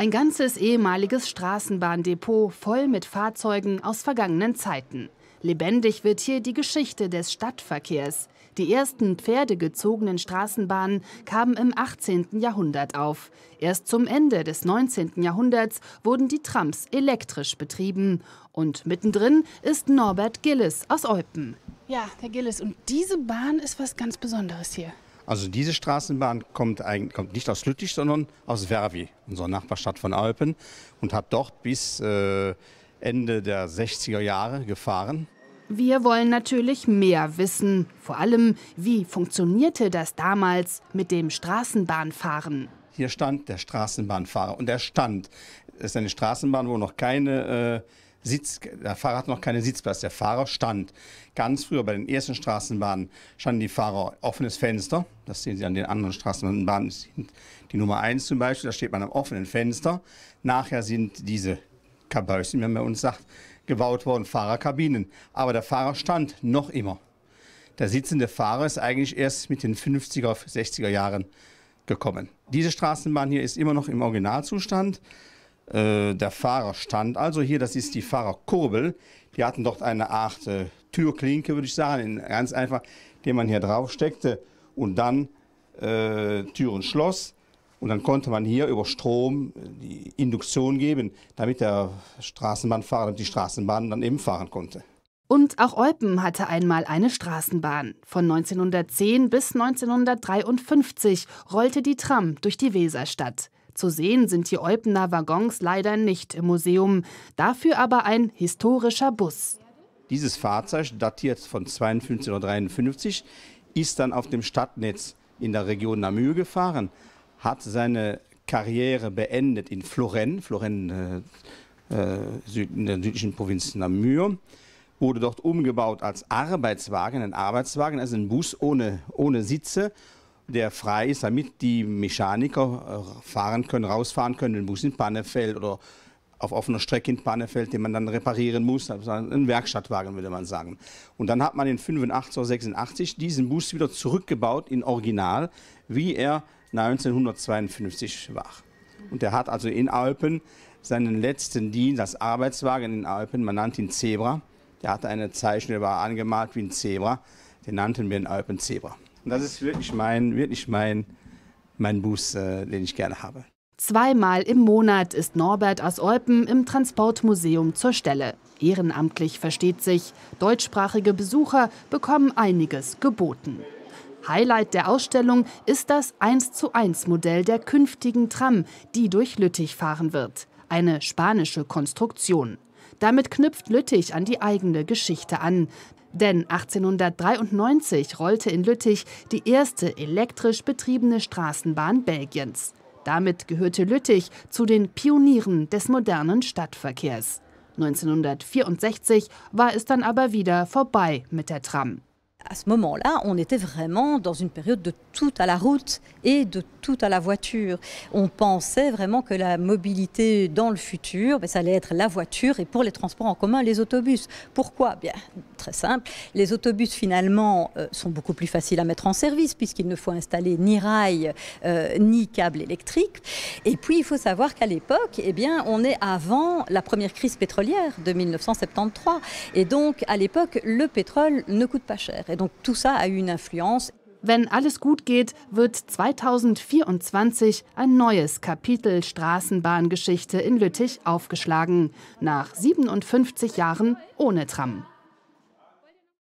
Ein ganzes ehemaliges Straßenbahndepot voll mit Fahrzeugen aus vergangenen Zeiten. Lebendig wird hier die Geschichte des Stadtverkehrs. Die ersten pferdegezogenen Straßenbahnen kamen im 18. Jahrhundert auf. Erst zum Ende des 19. Jahrhunderts wurden die Trams elektrisch betrieben. Und mittendrin ist Norbert Gillis aus Eupen. Ja, Herr Gillis, und diese Bahn ist was ganz Besonderes hier. Also diese Straßenbahn kommt, kommt nicht aus Lüttich, sondern aus Verwi, unserer Nachbarstadt von Alpen, und hat dort bis äh, Ende der 60er Jahre gefahren. Wir wollen natürlich mehr wissen. Vor allem, wie funktionierte das damals mit dem Straßenbahnfahren? Hier stand der Straßenbahnfahrer und er stand. Es ist eine Straßenbahn, wo noch keine äh, Sitz, der Fahrer hat noch keinen Sitzplatz, der Fahrer stand. Ganz früher bei den ersten Straßenbahnen standen die Fahrer offenes Fenster. Das sehen Sie an den anderen Straßenbahnen. Die Nummer 1 zum Beispiel, da steht man am offenen Fenster. Nachher sind diese Kabäuschen, wenn man uns sagt, gebaut worden, Fahrerkabinen. Aber der Fahrer stand noch immer. Der sitzende Fahrer ist eigentlich erst mit den 50er, 60er Jahren gekommen. Diese Straßenbahn hier ist immer noch im Originalzustand. Äh, der Fahrer stand. Also hier, das ist die Fahrerkurbel. Die hatten dort eine Art äh, Türklinke, würde ich sagen, ganz einfach, den man hier drauf steckte und dann äh, Tür Schloss. Und dann konnte man hier über Strom äh, die Induktion geben, damit der Straßenbahnfahrer, die Straßenbahn dann eben fahren konnte. Und auch Olpen hatte einmal eine Straßenbahn. Von 1910 bis 1953 rollte die Tram durch die Weserstadt. Zu sehen sind die Olpener Waggons leider nicht im Museum, dafür aber ein historischer Bus. Dieses Fahrzeug, datiert von 52 oder 53, ist dann auf dem Stadtnetz in der Region Namur gefahren, hat seine Karriere beendet in Florenz, Florennes äh, äh in der südlichen Provinz Namur, wurde dort umgebaut als Arbeitswagen, ein Arbeitswagen, also ein Bus ohne, ohne Sitze der frei ist, damit die Mechaniker äh, fahren können, rausfahren können, den Bus in Pannefeld oder auf offener Strecke in Pannefeld, den man dann reparieren muss, also ein Werkstattwagen würde man sagen. Und dann hat man in 85 oder 86 diesen Bus wieder zurückgebaut in Original, wie er 1952 war. Und er hat also in Alpen seinen letzten Dienst das Arbeitswagen in Alpen, man nannte ihn Zebra. Der hatte eine Zeichnung, der war angemalt wie ein Zebra, den nannten wir in Alpen Zebra. Und das ist wirklich mein, wirklich mein, mein Boost, äh, den ich gerne habe. Zweimal im Monat ist Norbert aus Olpen im Transportmuseum zur Stelle. Ehrenamtlich versteht sich. Deutschsprachige Besucher bekommen einiges geboten. Highlight der Ausstellung ist das 1 zu 1 Modell der künftigen Tram, die durch Lüttich fahren wird. Eine spanische Konstruktion. Damit knüpft Lüttich an die eigene Geschichte an. Denn 1893 rollte in Lüttich die erste elektrisch betriebene Straßenbahn Belgiens. Damit gehörte Lüttich zu den Pionieren des modernen Stadtverkehrs. 1964 war es dann aber wieder vorbei mit der Tram. à ce moment-là, on était vraiment dans une période de tout à la route et de tout à la voiture. On pensait vraiment que la mobilité dans le futur, ben, ça allait être la voiture et pour les transports en commun, les autobus. Pourquoi Bien, très simple. Les autobus, finalement, euh, sont beaucoup plus faciles à mettre en service puisqu'il ne faut installer ni rail euh, ni câble électrique. Et puis, il faut savoir qu'à l'époque, eh bien, on est avant la première crise pétrolière de 1973. Et donc, à l'époque, le pétrole ne coûte pas cher. Wenn alles gut geht, wird 2024 ein neues Kapitel Straßenbahngeschichte in Lüttich aufgeschlagen, nach 57 Jahren ohne Tram.